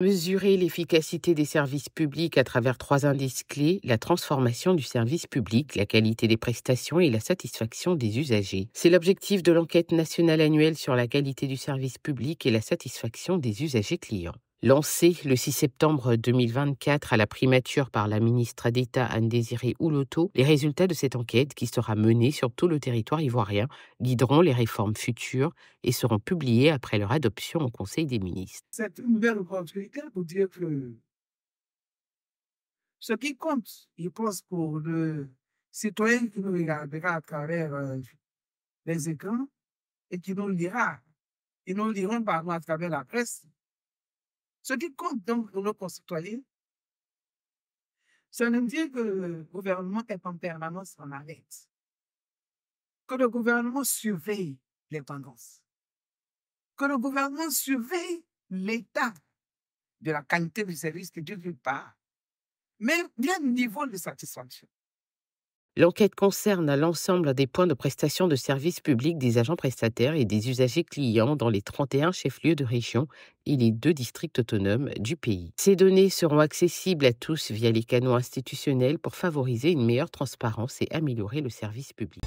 Mesurer l'efficacité des services publics à travers trois indices clés, la transformation du service public, la qualité des prestations et la satisfaction des usagers. C'est l'objectif de l'enquête nationale annuelle sur la qualité du service public et la satisfaction des usagers clients. Lancé le 6 septembre 2024 à la primature par la ministre d'État Anne-Désirée Ouloto, les résultats de cette enquête, qui sera menée sur tout le territoire ivoirien, guideront les réformes futures et seront publiées après leur adoption au Conseil des ministres. C'est une belle opportunité pour dire que ce qui compte, je pense, pour le citoyen qui nous regardera à travers euh, les écrans et qui nous lira, et nous par nous à travers la presse, ce qui compte donc pour nos concitoyens, c'est de dire que le gouvernement est en permanence en arrêt, que le gouvernement surveille les que le gouvernement surveille l'état de la qualité du service que Dieu lui mais bien niveau de satisfaction. L'enquête concerne l'ensemble des points de prestation de services publics des agents prestataires et des usagers clients dans les 31 chefs-lieux de région et les deux districts autonomes du pays. Ces données seront accessibles à tous via les canaux institutionnels pour favoriser une meilleure transparence et améliorer le service public.